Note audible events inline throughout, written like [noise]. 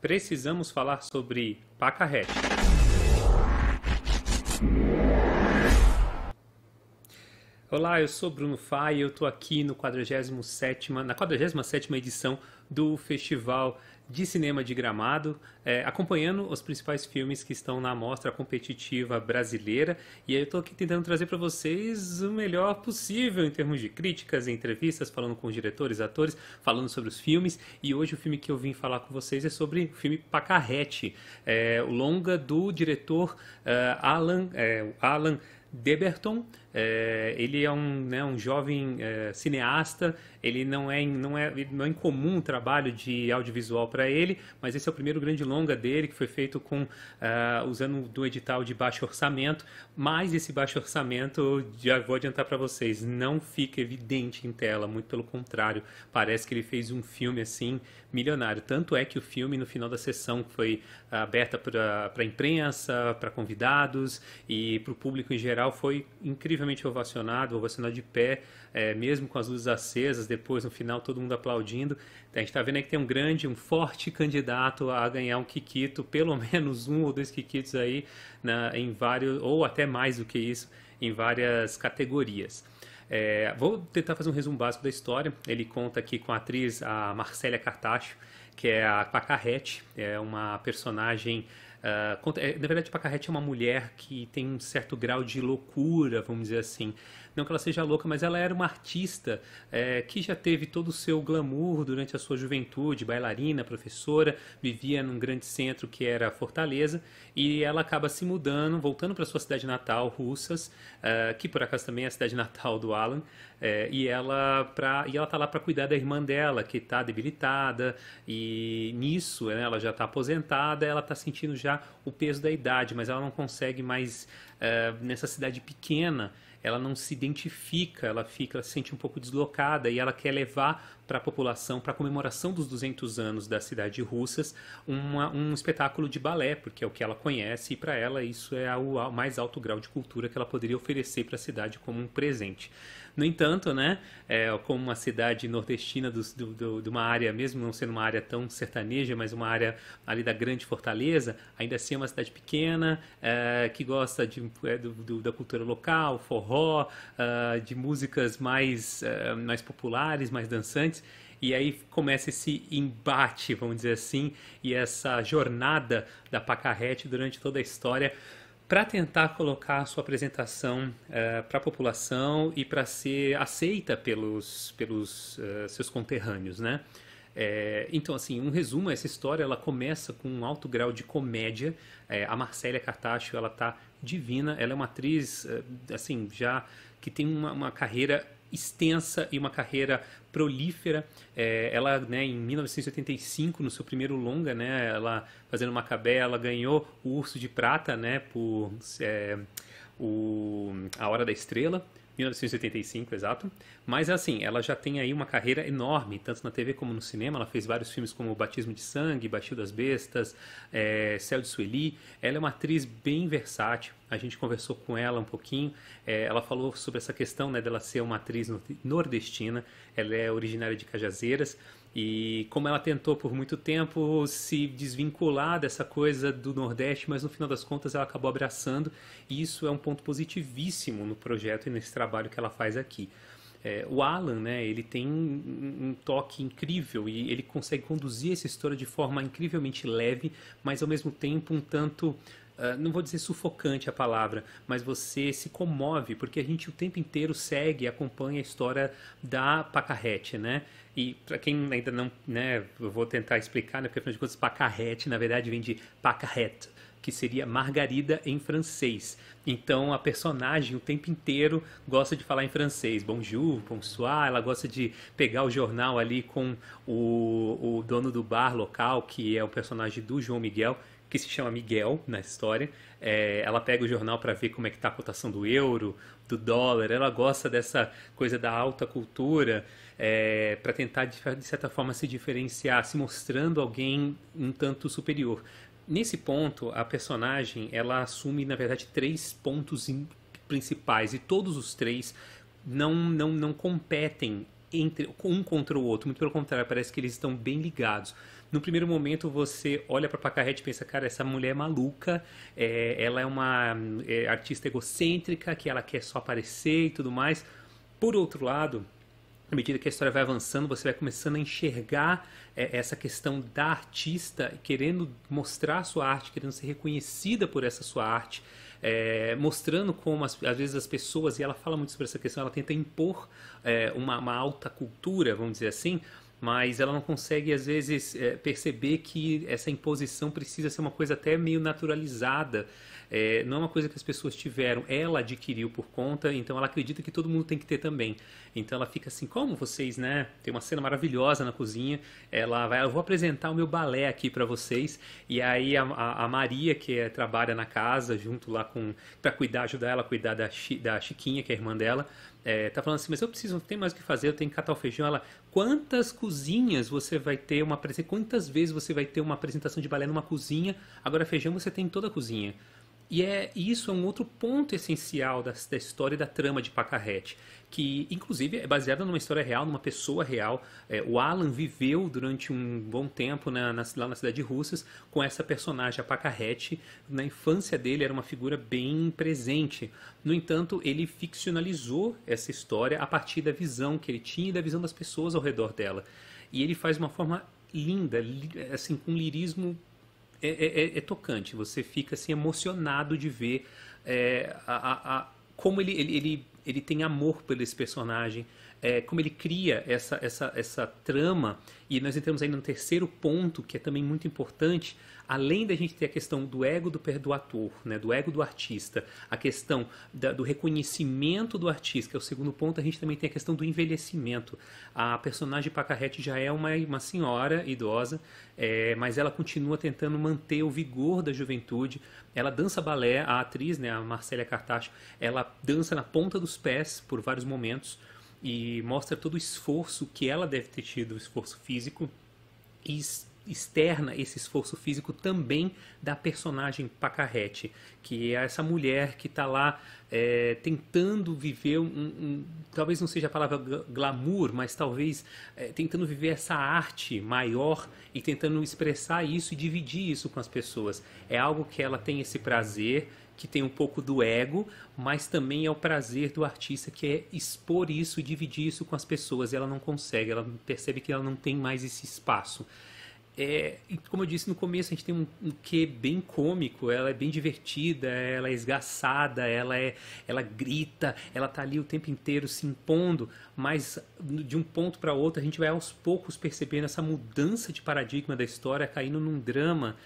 Precisamos falar sobre pacarrete. Olá, eu sou Bruno Fai e eu estou aqui no 47, na 47ª edição do Festival de cinema de Gramado, é, acompanhando os principais filmes que estão na mostra competitiva brasileira. E aí eu estou aqui tentando trazer para vocês o melhor possível em termos de críticas, entrevistas, falando com os diretores, atores, falando sobre os filmes. E hoje o filme que eu vim falar com vocês é sobre o filme Pacarrete, é, o longa do diretor uh, Alan, é, Alan Deberton. É, ele é um, né, um jovem é, cineasta, ele não é, não, é, não é incomum o trabalho de audiovisual para ele, mas esse é o primeiro grande longa dele, que foi feito com uh, usando do edital de baixo orçamento, mas esse baixo orçamento, já vou adiantar para vocês, não fica evidente em tela, muito pelo contrário, parece que ele fez um filme assim, milionário. Tanto é que o filme, no final da sessão, foi aberta para a imprensa, para convidados e para o público em geral, foi incrivelmente ovacionado, ovacionado de pé, é, mesmo com as luzes acesas, depois no final todo mundo aplaudindo. A gente está vendo aí que tem um grande, um forte candidato a ganhar um Kikito, pelo [laughs] menos um ou dois Kikitos aí, na, em vários, ou até mais do que isso, em várias categorias. É, vou tentar fazer um resumo básico da história. Ele conta aqui com a atriz a Marcélia Cartacho, que é a Pacarrete, é uma personagem Uh, na verdade, Pacarrete é uma mulher que tem um certo grau de loucura, vamos dizer assim, não que ela seja louca, mas ela era uma artista é, que já teve todo o seu glamour durante a sua juventude, bailarina, professora, vivia num grande centro que era Fortaleza, e ela acaba se mudando, voltando para sua cidade natal, Russas, é, que por acaso também é a cidade natal do Alan, é, e ela pra, e ela tá lá para cuidar da irmã dela, que está debilitada, e nisso né, ela já está aposentada, ela está sentindo já o peso da idade, mas ela não consegue mais, é, nessa cidade pequena, ela não se identifica, ela fica, ela se sente um pouco deslocada e ela quer levar para a população, para a comemoração dos 200 anos da cidade de Russas, uma, um espetáculo de balé, porque é o que ela conhece e para ela isso é o mais alto grau de cultura que ela poderia oferecer para a cidade como um presente. No entanto, né, é, como uma cidade nordestina do, do, do, de uma área, mesmo não sendo uma área tão sertaneja, mas uma área ali da grande Fortaleza, ainda assim é uma cidade pequena, é, que gosta de, é, da cultura local, forró, ah, de músicas mais, eh, mais populares, mais dançantes, e aí começa esse embate, vamos dizer assim, e essa jornada da Pacarrete durante toda a história para tentar colocar a sua apresentação uh, eh, para a população e para ser aceita pelos, pelos uh, seus conterrâneos, né? É, então, assim, um resumo, essa história ela começa com um alto grau de comédia. É, a Marcélia Cartacho, ela tá divina. Ela é uma atriz, assim, já que tem uma, uma carreira extensa e uma carreira prolífera. É, ela, né, em 1985, no seu primeiro longa, né, ela fazendo Macabé, ela ganhou o Urso de Prata, né, por é, o, A Hora da Estrela. 1985, exato. Mas assim, ela já tem aí uma carreira enorme, tanto na TV como no cinema. Ela fez vários filmes como Batismo de Sangue, Baixio das Bestas, é, Céu de Sueli. Ela é uma atriz bem versátil a gente conversou com ela um pouquinho. É, ela falou sobre essa questão né, dela ser uma atriz nordestina. Ela é originária de Cajazeiras. E como ela tentou por muito tempo se desvincular dessa coisa do Nordeste, mas no final das contas ela acabou abraçando, e isso é um ponto positivíssimo no projeto e nesse trabalho que ela faz aqui. É, o Alan, né, ele tem um, um toque incrível e ele consegue conduzir essa história de forma incrivelmente leve, mas ao mesmo tempo um tanto ah, não vou dizer sufocante a palavra, mas você se comove, porque a gente o tempo inteiro segue e acompanha a história da Pacarrete, né? E para quem ainda não, né, eu vou tentar explicar, né, porque afinal de contas Pacarrete, na verdade, vem de Pacarrete, que seria Margarida em francês. Então a personagem o tempo inteiro gosta de falar em francês, bonjour, bonsoir, ela gosta de pegar o jornal ali com o, o dono do bar local, que é o personagem do João Miguel, que se chama Miguel na história. É, ela pega o jornal para ver como é que está a cotação do euro, do dólar. Ela gosta dessa coisa da alta cultura é, para tentar de certa forma se diferenciar, se mostrando alguém um tanto superior. Nesse ponto, a personagem ela assume na verdade três pontos principais e todos os três não não não competem entre um contra o outro, muito pelo contrário, parece que eles estão bem ligados. No primeiro momento você olha para Pacarrete e pensa, cara, essa mulher é maluca, é, ela é uma é, artista egocêntrica, que ela quer só aparecer e tudo mais. Por outro lado, à medida que a história vai avançando, você vai começando a enxergar é, essa questão da artista querendo mostrar sua arte, querendo ser reconhecida por essa sua arte é, mostrando como as, às vezes as pessoas, e ela fala muito sobre essa questão, ela tenta impor é, uma, uma alta cultura, vamos dizer assim, mas ela não consegue, às vezes, é, perceber que essa imposição precisa ser uma coisa até meio naturalizada. É, não é uma coisa que as pessoas tiveram, ela adquiriu por conta, então ela acredita que todo mundo tem que ter também. Então ela fica assim, como vocês, né? Tem uma cena maravilhosa na cozinha, ela vai, eu vou apresentar o meu balé aqui para vocês, e aí a, a, a Maria, que é, trabalha na casa, junto lá com, para cuidar, ajudar ela a cuidar da, chi, da Chiquinha, que é a irmã dela, é, tá falando assim, mas eu preciso, não tem mais o que fazer, eu tenho que catar o feijão. Ela, quantas cozinhas cozinhas você vai ter uma apresentação. Quantas vezes você vai ter uma apresentação de balé numa cozinha? Agora, feijão você tem em toda a cozinha. E é e isso é um outro ponto essencial da, da história e da trama de Pacarrete, que inclusive é baseada numa história real, numa pessoa real. É, o Alan viveu durante um bom tempo na, na, lá na cidade de Russas com essa personagem, a Pacarrete. Na infância dele era uma figura bem presente. No entanto, ele ficcionalizou essa história a partir da visão que ele tinha e da visão das pessoas ao redor dela. E ele faz uma forma linda, assim, com um lirismo é, é, é, é, tocante, você fica assim emocionado de ver é, a, a, a, como ele, ele, ele, ele tem amor por esse personagem, é, como ele cria essa, essa, essa trama, e nós entramos ainda no terceiro ponto, que é também muito importante, além da gente ter a questão do ego do, do ator, né, do ego do artista, a questão da, do reconhecimento do artista, que é o segundo ponto, a gente também tem a questão do envelhecimento. A personagem Pacarrete já é uma, uma senhora idosa, é, mas ela continua tentando manter o vigor da juventude. Ela dança balé, a atriz, né, a Marcélia Cartacho, ela dança na ponta dos pés por vários momentos, e mostra todo o esforço que ela deve ter tido, o esforço físico, e externa esse esforço físico também da personagem Pacarrete, que é essa mulher que está lá é, tentando viver um, um, talvez não seja a palavra glamour, mas talvez é, tentando viver essa arte maior e tentando expressar isso e dividir isso com as pessoas. É algo que ela tem esse prazer, que tem um pouco do ego, mas também é o prazer do artista que é expor isso e dividir isso com as pessoas. Ela não consegue, ela percebe que ela não tem mais esse espaço. É, como eu disse no começo, a gente tem um, um quê bem cômico, ela é bem divertida, ela é esgaçada, ela, é, ela grita, ela tá ali o tempo inteiro se impondo, mas de um ponto para outro a gente vai aos poucos percebendo essa mudança de paradigma da história caindo num drama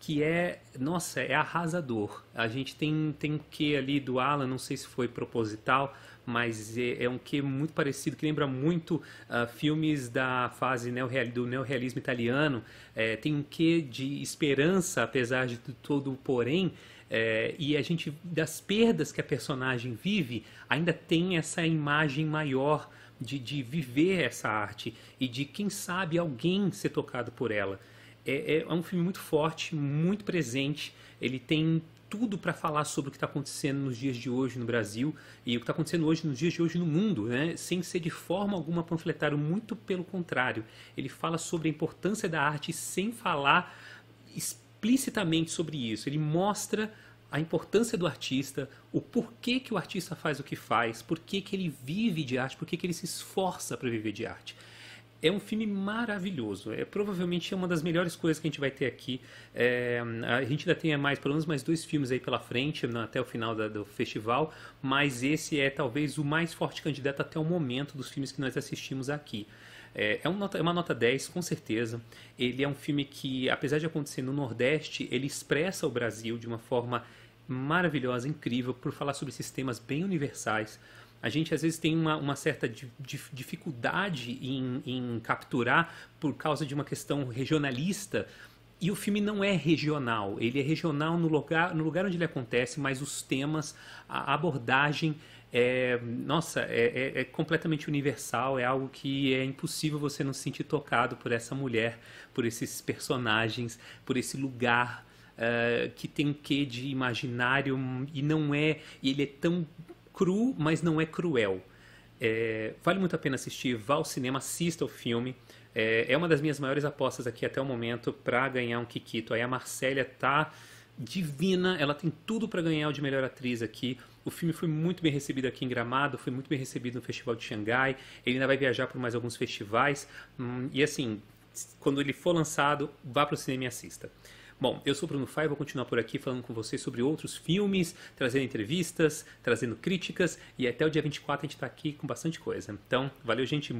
que é, nossa, é arrasador. A gente tem, tem um quê ali do Alan, não sei se foi proposital, mas é, é um que muito parecido, que lembra muito uh, filmes da fase neorreal, do neorrealismo italiano. É, tem um que de esperança, apesar de todo o porém, é, e a gente, das perdas que a personagem vive, ainda tem essa imagem maior de, de viver essa arte e de, quem sabe, alguém ser tocado por ela. É, é, é um filme muito forte, muito presente. Ele tem tudo para falar sobre o que está acontecendo nos dias de hoje no Brasil e o que está acontecendo hoje nos dias de hoje no mundo, né? sem ser de forma alguma panfletário, muito pelo contrário. Ele fala sobre a importância da arte sem falar explicitamente sobre isso. Ele mostra a importância do artista, o porquê que o artista faz o que faz, por que ele vive de arte, por que ele se esforça para viver de arte. É um filme maravilhoso. É provavelmente é uma das melhores coisas que a gente vai ter aqui. É, a gente ainda tem mais, pelo menos mais dois filmes aí pela frente, né, até o final da, do festival. Mas esse é talvez o mais forte candidato até o momento dos filmes que nós assistimos aqui. É, é, uma nota, é, uma nota 10, com certeza. Ele é um filme que, apesar de acontecer no Nordeste, ele expressa o Brasil de uma forma maravilhosa, incrível, por falar sobre sistemas bem universais, a gente às vezes tem uma, uma certa dificuldade em, em capturar por causa de uma questão regionalista. E o filme não é regional, ele é regional no lugar, no lugar onde ele acontece, mas os temas, a abordagem é, nossa, é, é, é, completamente universal, é algo que é impossível você não se sentir tocado por essa mulher, por esses personagens, por esse lugar uh, que tem um quê de imaginário e não é, e ele é tão cru, mas não é cruel. É, vale muito a pena assistir, vá ao cinema, assista o filme. É, é uma das minhas maiores apostas aqui até o momento para ganhar um Kikito. Aí a Marcélia tá divina, ela tem tudo para ganhar o de melhor atriz aqui. O filme foi muito bem recebido aqui em Gramado, foi muito bem recebido no Festival de Xangai. Ele ainda vai viajar por mais alguns festivais. Hum, e assim, quando ele for lançado, vá para o cinema e assista. Bom, eu sou Bruno Fai, vou continuar por aqui falando com vocês sobre outros filmes, trazendo entrevistas, trazendo críticas e até o dia 24 a gente está aqui com bastante coisa. Então, valeu gente.